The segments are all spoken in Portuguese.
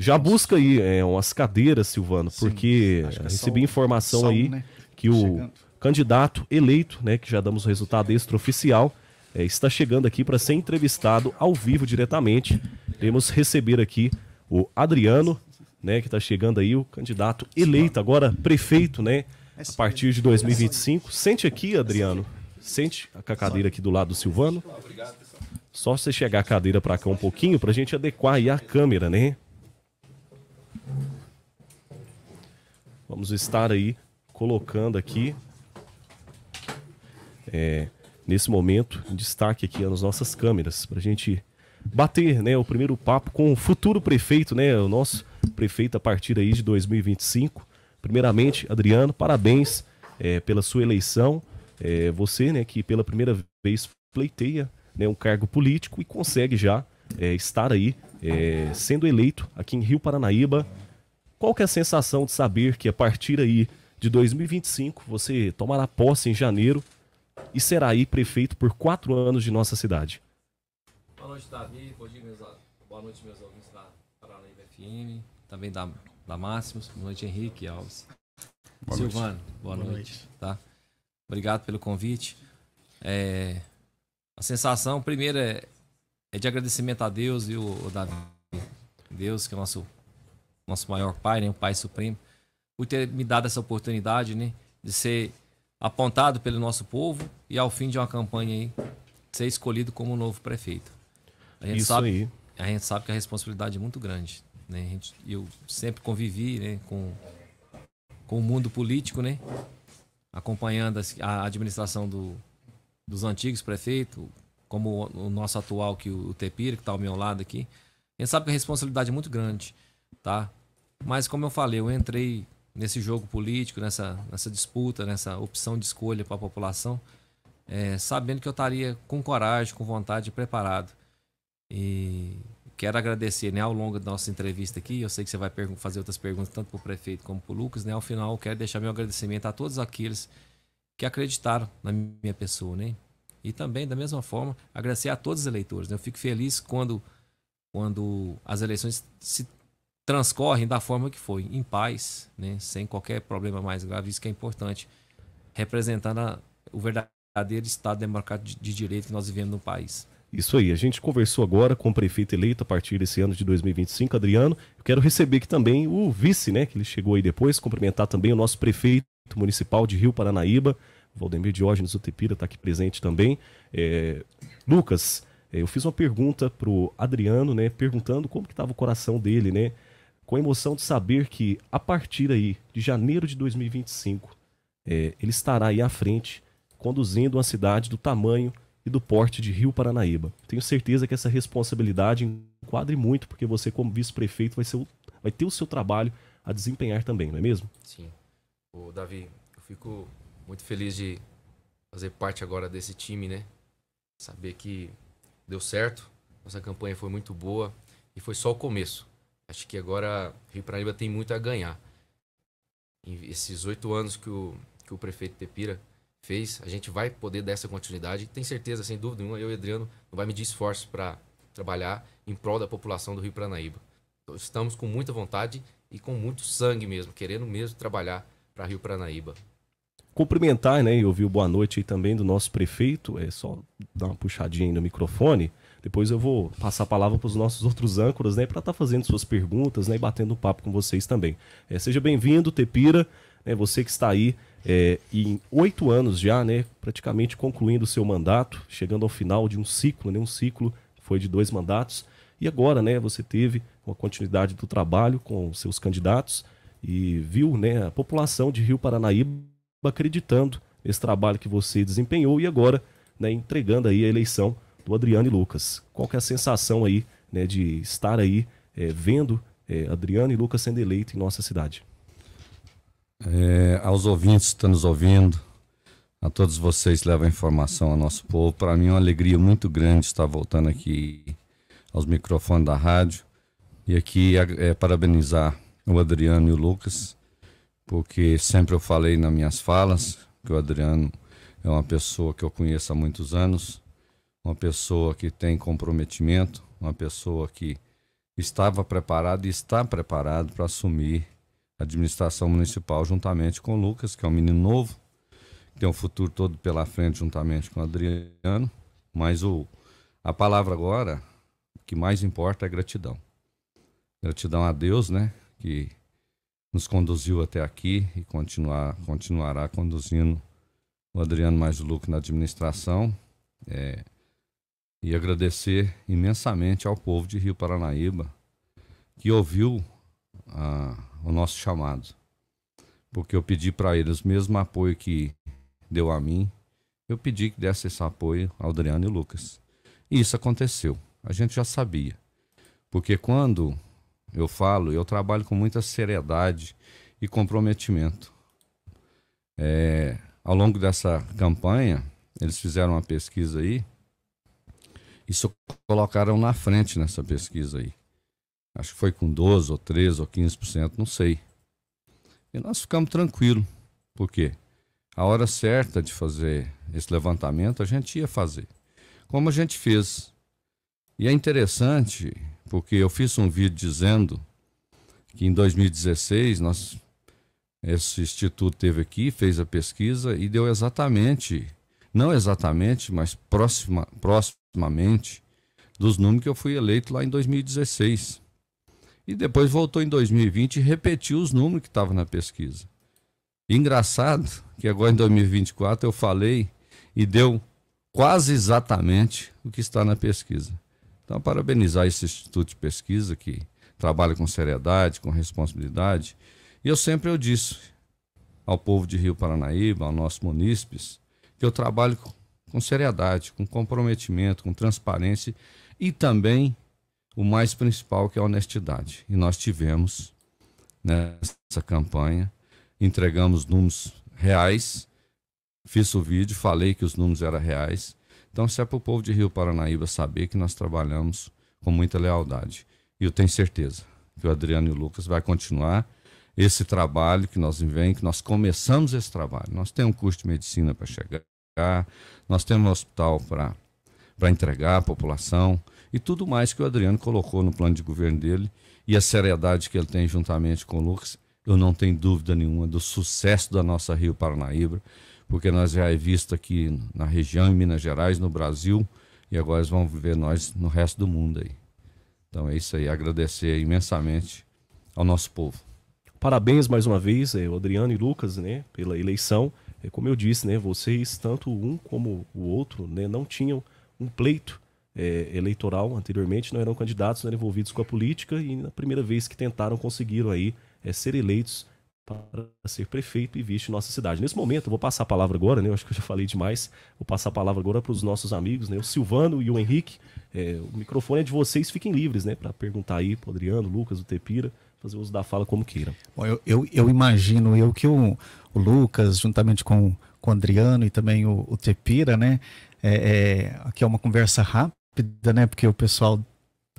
Já busca aí é, umas cadeiras, Silvano, Sim, porque é recebi informação aí né? que o chegando. candidato eleito, né, que já damos o resultado extraoficial, é, está chegando aqui para ser entrevistado ao vivo diretamente. Iremos receber aqui o Adriano, né, que está chegando aí, o candidato eleito agora prefeito, né, a partir de 2025. É Sente aqui, Adriano. Sente a cadeira aqui do lado do Silvano. Só você chegar a cadeira para cá um pouquinho para a gente adequar aí a câmera, né? Vamos estar aí colocando aqui é, nesse momento destaque aqui nas nossas câmeras para a gente bater né, o primeiro papo com o futuro prefeito, né, o nosso prefeito a partir aí de 2025. Primeiramente, Adriano, parabéns é, pela sua eleição. É, você, né, que pela primeira vez pleiteia né, um cargo político e consegue já é, estar aí é, sendo eleito aqui em Rio Paranaíba qual que é a sensação de saber que a partir aí de 2025 você tomará posse em janeiro e será aí prefeito por quatro anos de nossa cidade? Boa noite, Davi. Bom dia, meus... Boa noite, meus ouvintes da Paranaíba FM, também da, da Máximos. Boa noite, Henrique Alves. Boa Silvano, noite. boa, boa noite. noite. Tá? Obrigado pelo convite. É... A sensação, primeiro, é, é de agradecimento a Deus e o, o Davi. Deus, que é o nosso nosso maior pai, né, o Pai Supremo, por ter me dado essa oportunidade né, de ser apontado pelo nosso povo e, ao fim de uma campanha, aí, ser escolhido como novo prefeito. A gente Isso sabe, aí. A gente sabe que a responsabilidade é muito grande. Né? Gente, eu sempre convivi né, com, com o mundo político, né? acompanhando a administração do, dos antigos prefeitos, como o, o nosso atual, que o, é o Tepira, que está ao meu lado aqui. A gente sabe que a responsabilidade é muito grande, tá? Mas como eu falei, eu entrei nesse jogo político, nessa, nessa disputa, nessa opção de escolha para a população, é, sabendo que eu estaria com coragem, com vontade e preparado. E quero agradecer né, ao longo da nossa entrevista aqui. Eu sei que você vai fazer outras perguntas, tanto para o prefeito como para o Lucas. Né? Ao final, quero deixar meu agradecimento a todos aqueles que acreditaram na minha pessoa. Né? E também, da mesma forma, agradecer a todos os eleitores. Né? Eu fico feliz quando, quando as eleições se transcorrem da forma que foi, em paz, né? sem qualquer problema mais grave. Isso que é importante, representando a, o verdadeiro Estado democrático de, de direito que nós vivemos no país. Isso aí, a gente conversou agora com o prefeito eleito a partir desse ano de 2025, Adriano. Eu quero receber aqui também o vice, né, que ele chegou aí depois, cumprimentar também o nosso prefeito municipal de Rio Paranaíba, Valdemir Diógenes Utepira está aqui presente também. É, Lucas, é, eu fiz uma pergunta pro Adriano, né, perguntando como que estava o coração dele, né, com a emoção de saber que, a partir aí de janeiro de 2025, é, ele estará aí à frente, conduzindo uma cidade do tamanho e do porte de Rio Paranaíba. Tenho certeza que essa responsabilidade enquadre muito, porque você, como vice-prefeito, vai, vai ter o seu trabalho a desempenhar também, não é mesmo? Sim. Ô, Davi, eu fico muito feliz de fazer parte agora desse time, né? Saber que deu certo, nossa campanha foi muito boa e foi só o começo. Acho que agora Rio Paraíba tem muito a ganhar. esses oito anos que o, que o prefeito Tepira fez, a gente vai poder dar essa continuidade. Tem certeza, sem dúvida nenhuma, eu e Adriano não vai medir esforço para trabalhar em prol da população do Rio Paranaíba. Então, estamos com muita vontade e com muito sangue mesmo, querendo mesmo trabalhar para Rio Paranaíba. Cumprimentar, né, e ouvir o boa noite aí também do nosso prefeito, é só dar uma puxadinha aí no microfone. Depois eu vou passar a palavra para os nossos outros âncoras, né? Para estar tá fazendo suas perguntas né, e batendo papo com vocês também. É, seja bem-vindo, Tepira, né, você que está aí é, em oito anos já, né? Praticamente concluindo o seu mandato, chegando ao final de um ciclo, né? Um ciclo foi de dois mandatos. E agora, né, você teve uma continuidade do trabalho com seus candidatos e viu, né, a população de Rio Paranaíba acreditando nesse trabalho que você desempenhou e agora, né, entregando aí a eleição do Adriano e Lucas. Qual que é a sensação aí, né, de estar aí é, vendo é, Adriano e Lucas sendo eleito em nossa cidade? É, aos ouvintes que estão nos ouvindo, a todos vocês que levam informação ao nosso povo, para mim é uma alegria muito grande estar voltando aqui aos microfones da rádio e aqui é, parabenizar o Adriano e o Lucas, porque sempre eu falei nas minhas falas que o Adriano é uma pessoa que eu conheço há muitos anos uma pessoa que tem comprometimento, uma pessoa que estava preparado e está preparado para assumir a administração municipal juntamente com o Lucas, que é um menino novo, que tem um futuro todo pela frente juntamente com o Adriano, mas o, a palavra agora que mais importa é gratidão. Gratidão a Deus, né, que nos conduziu até aqui e continuar, continuará conduzindo o Adriano mais o Lucas na administração. É, e agradecer imensamente ao povo de Rio Paranaíba que ouviu ah, o nosso chamado, porque eu pedi para eles o mesmo apoio que deu a mim, eu pedi que desse esse apoio ao Adriano e Lucas. E isso aconteceu, a gente já sabia, porque quando eu falo, eu trabalho com muita seriedade e comprometimento. É, ao longo dessa campanha, eles fizeram uma pesquisa aí isso colocaram na frente nessa pesquisa aí. Acho que foi com 12 ou 13 ou 15%, não sei. E nós ficamos tranquilos. Por quê? A hora certa de fazer esse levantamento a gente ia fazer. Como a gente fez. E é interessante, porque eu fiz um vídeo dizendo que em 2016 nós esse instituto teve aqui, fez a pesquisa e deu exatamente, não exatamente, mas próxima, próximo ultimamente dos números que eu fui eleito lá em 2016. E depois voltou em 2020 e repetiu os números que estavam na pesquisa. Engraçado que agora em 2024 eu falei e deu quase exatamente o que está na pesquisa. Então, parabenizar esse instituto de pesquisa que trabalha com seriedade, com responsabilidade. E eu sempre eu disse ao povo de Rio Paranaíba, ao nosso munícipes, que eu trabalho com seriedade, com comprometimento, com transparência e também o mais principal que é a honestidade. E nós tivemos nessa campanha, entregamos números reais, fiz o vídeo, falei que os números eram reais. Então, se é para o povo de Rio Paranaíba saber que nós trabalhamos com muita lealdade. E eu tenho certeza que o Adriano e o Lucas vai continuar esse trabalho que nós vem, que nós começamos esse trabalho. Nós temos um curso de medicina para chegar, nós temos um hospital para entregar à população e tudo mais que o Adriano colocou no plano de governo dele e a seriedade que ele tem juntamente com o Lucas, eu não tenho dúvida nenhuma do sucesso da nossa Rio Paranaíba, porque nós já é visto aqui na região, em Minas Gerais, no Brasil, e agora vão ver nós no resto do mundo aí. Então é isso aí, agradecer imensamente ao nosso povo. Parabéns mais uma vez, eh, o Adriano e Lucas, né, pela eleição. É como eu disse, né, vocês, tanto um como o outro, né, não tinham um pleito é, eleitoral anteriormente, não eram candidatos, não eram envolvidos com a política e na primeira vez que tentaram, conseguiram aí é, ser eleitos para ser prefeito e vice nossa cidade. Nesse momento, eu vou passar a palavra agora, né, eu acho que eu já falei demais, vou passar a palavra agora para os nossos amigos, né, o Silvano e o Henrique, é, o microfone é de vocês, fiquem livres né, para perguntar aí para o Adriano, Lucas, o Tepira, fazer uso da fala como queiram. Bom, eu, eu, eu, imagino eu que o, o, Lucas, juntamente com, com o Adriano e também o, o Tepira, né? É, é, aqui é uma conversa rápida, né? Porque o pessoal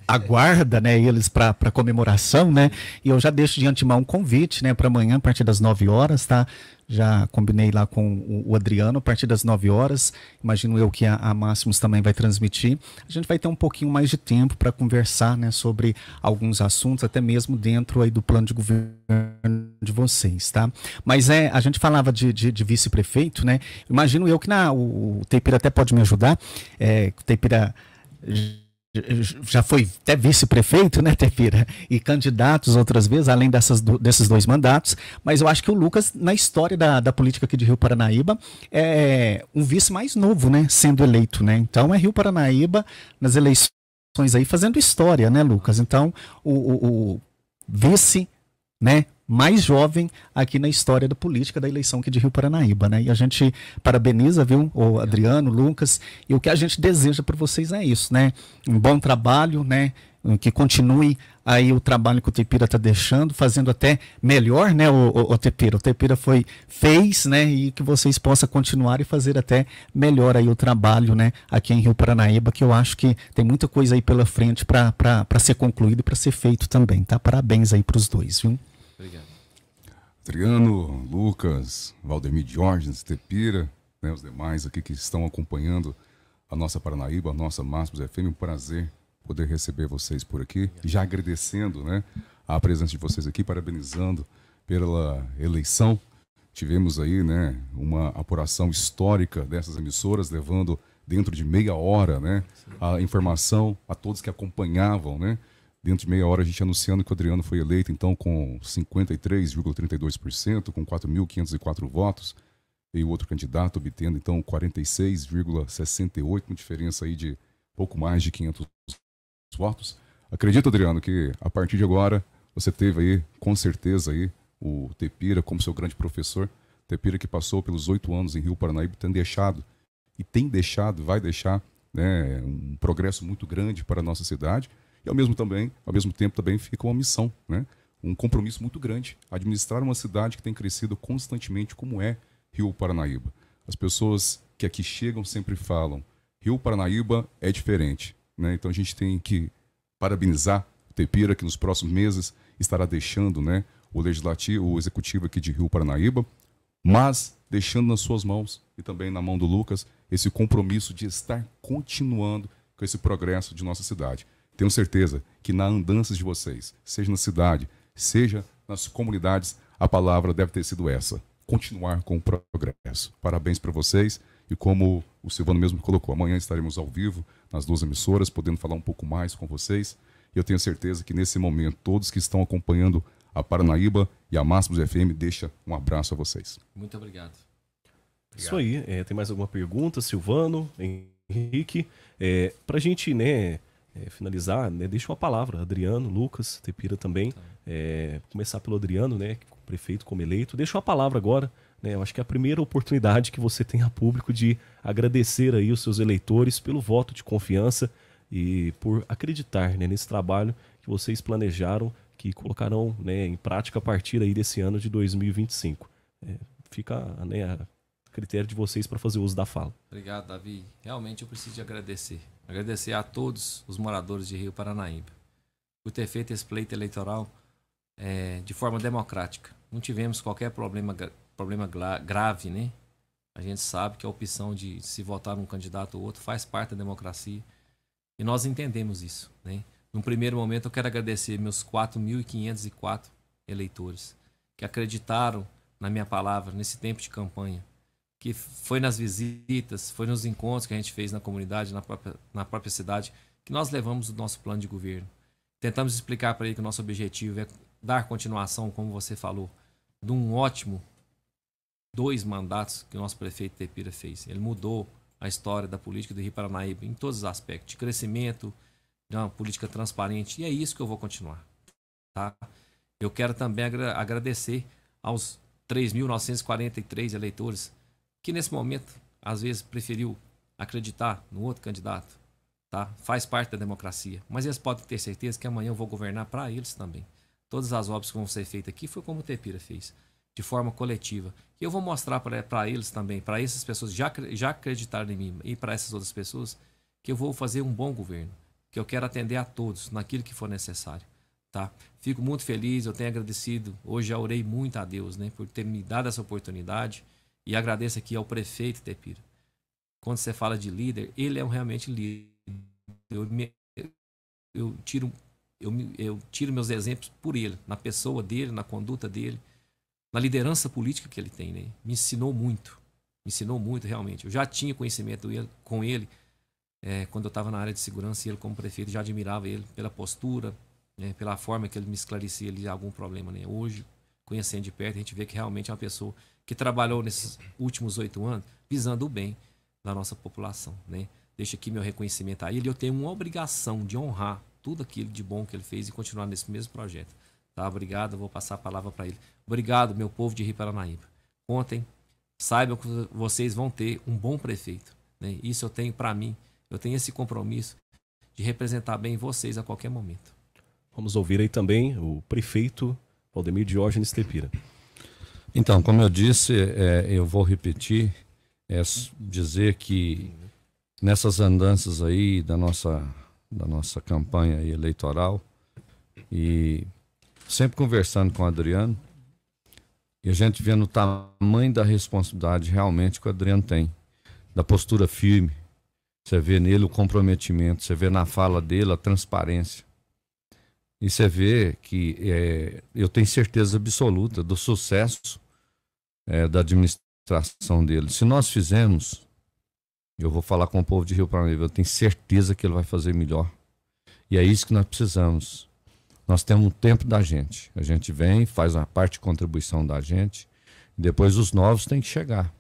aguarda, né, eles para comemoração, né? E eu já deixo de antemão um convite, né, para amanhã a partir das 9 horas, tá? Já combinei lá com o Adriano a partir das 9 horas. Imagino eu que a, a Máximos também vai transmitir. A gente vai ter um pouquinho mais de tempo para conversar, né, sobre alguns assuntos, até mesmo dentro aí do plano de governo de vocês, tá? Mas é, a gente falava de, de, de vice-prefeito, né? Imagino eu que na o, o Teipira até pode me ajudar. É, Teipira já foi até vice-prefeito, né, Tefira? E candidatos outras vezes, além dessas, desses dois mandatos. Mas eu acho que o Lucas, na história da, da política aqui de Rio Paranaíba, é um vice mais novo, né, sendo eleito, né? Então é Rio Paranaíba nas eleições aí fazendo história, né, Lucas? Então o, o, o vice, né, mais jovem aqui na história da política da eleição aqui de Rio Paranaíba, né? E a gente parabeniza, viu, o Adriano, Lucas, e o que a gente deseja para vocês é isso, né? Um bom trabalho, né? que continue aí o trabalho que o Tepira está deixando, fazendo até melhor, né, o, o, o, Tepira. O Tepira foi, fez, né, e que vocês possam continuar e fazer até melhor aí o trabalho, né, aqui em Rio Paranaíba, que eu acho que tem muita coisa aí pela frente para ser concluído e para ser feito também, tá? Parabéns aí para os dois, viu? Obrigado. Adriano, Lucas, Valdemir Jorgens, Tepira, né, os demais aqui que estão acompanhando a nossa Paranaíba, a nossa Máximos FM. Um prazer poder receber vocês por aqui. Já agradecendo né, a presença de vocês aqui, parabenizando pela eleição. Tivemos aí né, uma apuração histórica dessas emissoras, levando dentro de meia hora né, a informação a todos que acompanhavam né, Dentro de meia hora, a gente anunciando que o Adriano foi eleito, então, com 53,32%, com 4.504 votos, e o outro candidato obtendo, então, 46,68%, uma diferença aí de pouco mais de 500 votos. Acredito, Adriano, que a partir de agora você teve aí, com certeza, aí, o Tepira como seu grande professor. Tepira que passou pelos oito anos em Rio Paranaíba tem deixado, e tem deixado, vai deixar, né, um progresso muito grande para a nossa cidade e ao mesmo, também, ao mesmo tempo também fica uma missão, né? um compromisso muito grande, administrar uma cidade que tem crescido constantemente como é Rio Paranaíba. As pessoas que aqui chegam sempre falam, Rio Paranaíba é diferente. Né? Então a gente tem que parabenizar o Tepira, que nos próximos meses estará deixando né, o legislativo, o executivo aqui de Rio Paranaíba, mas deixando nas suas mãos e também na mão do Lucas esse compromisso de estar continuando com esse progresso de nossa cidade. Tenho certeza que na andança de vocês, seja na cidade, seja nas comunidades, a palavra deve ter sido essa: continuar com o progresso. Parabéns para vocês. E como o Silvano mesmo colocou, amanhã estaremos ao vivo nas duas emissoras, podendo falar um pouco mais com vocês. E eu tenho certeza que nesse momento, todos que estão acompanhando a Paranaíba e a Máximos FM deixa um abraço a vocês. Muito obrigado. obrigado. Isso aí. É, tem mais alguma pergunta, Silvano, Henrique? É, para a gente, né? é, finalizar, né, deixa uma palavra, Adriano, Lucas, Tepira também, tá. é, começar pelo Adriano, né, é prefeito como eleito, deixa uma palavra agora, né, eu acho que é a primeira oportunidade que você tem a público de agradecer aí os seus eleitores pelo voto de confiança e por acreditar né, nesse trabalho que vocês planejaram, que colocarão né, em prática a partir aí desse ano de 2025. É, fica né, a critério de vocês para fazer uso da fala. Obrigado, Davi. Realmente eu preciso de agradecer. Agradecer a todos os moradores de Rio Paranaíba por ter feito esse pleito eleitoral é, de forma democrática. Não tivemos qualquer problema, problema grave, né? A gente sabe que a opção de se votar num candidato ou outro faz parte da democracia e nós entendemos isso, né? Num primeiro momento eu quero agradecer meus 4.504 eleitores que acreditaram na minha palavra nesse tempo de campanha que foi nas visitas, foi nos encontros que a gente fez na comunidade, na própria, na própria cidade, que nós levamos o nosso plano de governo. Tentamos explicar para ele que o nosso objetivo é dar continuação, como você falou, de um ótimo dois mandatos que o nosso prefeito Tepira fez. Ele mudou a história da política do Rio Paranaíba em todos os aspectos, de crescimento, de uma política transparente, e é isso que eu vou continuar. Tá? Eu quero também agradecer aos 3.943 eleitores que nesse momento às vezes preferiu acreditar no outro candidato, tá? Faz parte da democracia. Mas eles podem ter certeza que amanhã eu vou governar para eles também. Todas as obras que vão ser feitas aqui foi como o Tepira fez, de forma coletiva. E eu vou mostrar para eles também, para essas pessoas já já acreditaram em mim e para essas outras pessoas que eu vou fazer um bom governo, que eu quero atender a todos naquilo que for necessário. Tá? Fico muito feliz, eu tenho agradecido. Hoje já orei muito a Deus, né, por ter me dado essa oportunidade e agradeço aqui ao prefeito Tepira. Quando você fala de líder, ele é um realmente líder. Eu, me, eu tiro eu, eu, tiro meus exemplos por ele, na pessoa dele, na conduta dele, na liderança política que ele tem. Né? Me ensinou muito, me ensinou muito realmente. Eu já tinha conhecimento com ele é, quando eu estava na área de segurança e ele, como prefeito, já admirava ele pela postura, né? pela forma que ele me esclarecia ali algum problema. Né? Hoje, conhecendo de perto, a gente vê que realmente é uma pessoa que trabalhou nesses últimos oito anos visando o bem da nossa população. Né? Deixo aqui meu reconhecimento a ele. Eu tenho uma obrigação de honrar tudo aquilo de bom que ele fez e continuar nesse mesmo projeto. Tá? Obrigado, vou passar a palavra para ele. Obrigado, meu povo de Rio Paranaíba. Contem, saibam que vocês vão ter um bom prefeito. Né? Isso eu tenho para mim. Eu tenho esse compromisso de representar bem vocês a qualquer momento. Vamos ouvir aí também o prefeito Valdemir Diógenes Tepira. Então, como eu disse, é, eu vou repetir, é dizer que nessas andanças aí da nossa, da nossa campanha eleitoral e sempre conversando com o Adriano, e a gente vendo o tamanho da responsabilidade realmente que o Adriano tem, da postura firme, você vê nele o comprometimento, você vê na fala dele a transparência. E você vê que é, eu tenho certeza absoluta do sucesso é, da administração dele. Se nós fizermos, eu vou falar com o povo de Rio Paranaíba, eu tenho certeza que ele vai fazer melhor. E é isso que nós precisamos. Nós temos um tempo da gente. A gente vem, faz uma parte de contribuição da gente, depois os novos têm que chegar.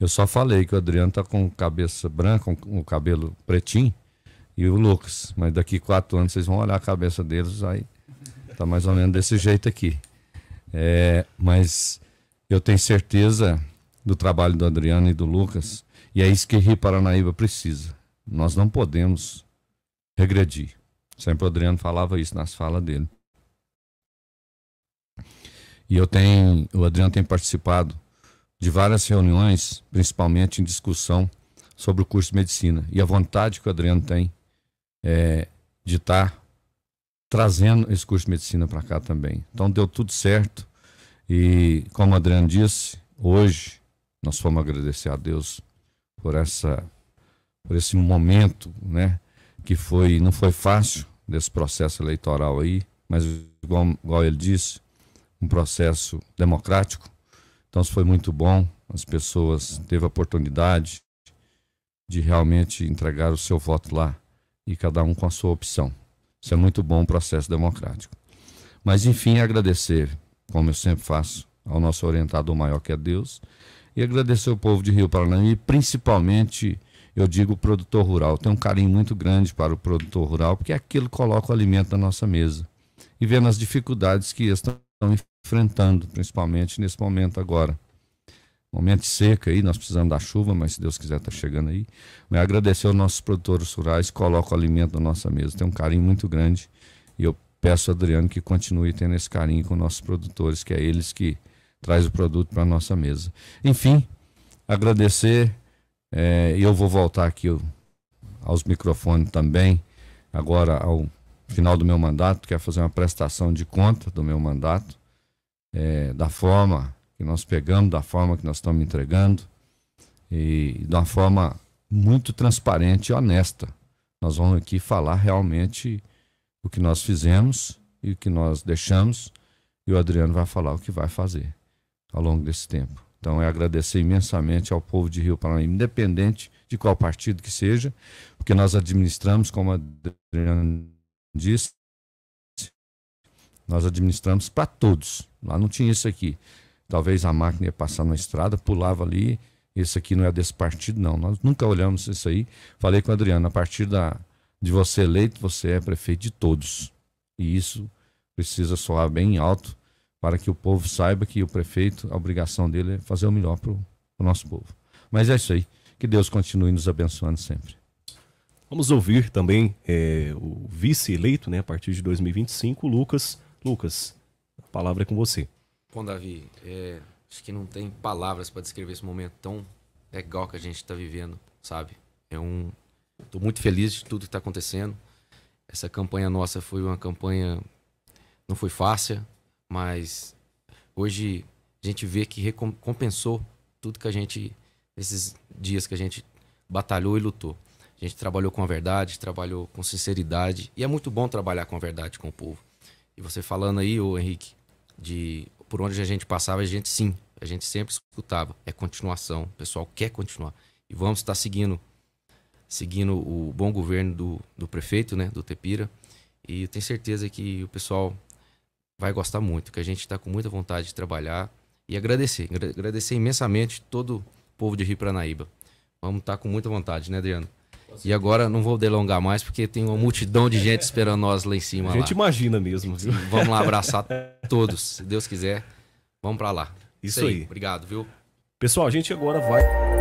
Eu só falei que o Adriano está com cabeça branca, com o cabelo pretinho, e o Lucas. Mas daqui quatro anos vocês vão olhar a cabeça deles, aí tá mais ou menos desse jeito aqui. É, mas eu tenho certeza do trabalho do Adriano e do Lucas, e é isso que Rio Paranaíba precisa. Nós não podemos regredir. Sempre o Adriano falava isso nas falas dele. E eu tenho, o Adriano tem participado de várias reuniões, principalmente em discussão sobre o curso de medicina e a vontade que o Adriano tem é, de estar tá trazendo esse curso de medicina para cá também. Então deu tudo certo e, como o Adriano disse, hoje nós fomos agradecer a Deus por essa por esse momento, né, que foi não foi fácil desse processo eleitoral aí, mas igual, igual ele disse, um processo democrático. Então isso foi muito bom, as pessoas teve a oportunidade de realmente entregar o seu voto lá e cada um com a sua opção. Isso é muito bom o processo democrático. Mas, enfim, agradecer, como eu sempre faço, ao nosso orientador maior que é Deus, e agradecer o povo de Rio Paraná e principalmente, eu digo, o produtor rural. Tenho um carinho muito grande para o produtor rural, porque é aquilo coloca o alimento na nossa mesa. E vendo as dificuldades que eles estão enfrentando, principalmente nesse momento agora momento seca aí, nós precisamos da chuva, mas se Deus quiser está chegando aí. Mas agradecer aos nossos produtores rurais que colocam o alimento na nossa mesa. Tem um carinho muito grande e eu peço a Adriano que continue tendo esse carinho com nossos produtores, que é eles que traz o produto para a nossa mesa. Enfim, agradecer. É, eu vou voltar aqui aos microfones também, agora ao final do meu mandato, quero fazer uma prestação de conta do meu mandato, é, da forma que nós pegamos, da forma que nós estamos entregando e de uma forma muito transparente e honesta. Nós vamos aqui falar realmente o que nós fizemos e o que nós deixamos e o Adriano vai falar o que vai fazer ao longo desse tempo. Então é agradecer imensamente ao povo de Rio Paraná, independente de qual partido que seja, porque nós administramos, como a Adriano disse, nós administramos para todos. Lá não tinha isso aqui. Talvez a máquina ia passar na estrada, pulava ali. Esse aqui não é desse partido, não. Nós nunca olhamos isso aí. Falei com a Adriana, a partir da, de você eleito, você é prefeito de todos. E isso precisa soar bem alto para que o povo saiba que o prefeito, a obrigação dele é fazer o melhor para o nosso povo. Mas é isso aí. Que Deus continue nos abençoando sempre. Vamos ouvir também é, o vice-eleito, né, a partir de 2025, Lucas. Lucas, a palavra é com você. Bom, Davi, é, acho que não tem palavras para descrever esse momento tão legal que a gente está vivendo, sabe? É um, estou muito feliz de tudo que está acontecendo. Essa campanha nossa foi uma campanha não foi fácil, mas hoje a gente vê que recompensou tudo que a gente esses dias que a gente batalhou e lutou. A gente trabalhou com a verdade, trabalhou com sinceridade e é muito bom trabalhar com a verdade com o povo. E você falando aí, o Henrique, de por onde a gente passava, a gente sim, a gente sempre escutava. É continuação, o pessoal quer continuar. E vamos estar seguindo seguindo o bom governo do, do prefeito, né, do Tepira. E eu tenho certeza que o pessoal vai gostar muito, que a gente está com muita vontade de trabalhar e agradecer, agradecer imensamente todo o povo de Rio Paranaíba. Vamos estar tá com muita vontade, né, Adriano? E agora não vou delongar mais, porque tem uma multidão de gente esperando nós lá em cima. A gente lá. imagina mesmo, viu? Vamos lá abraçar todos, se Deus quiser. Vamos para lá. Isso, Isso aí. aí. Obrigado, viu? Pessoal, a gente agora vai.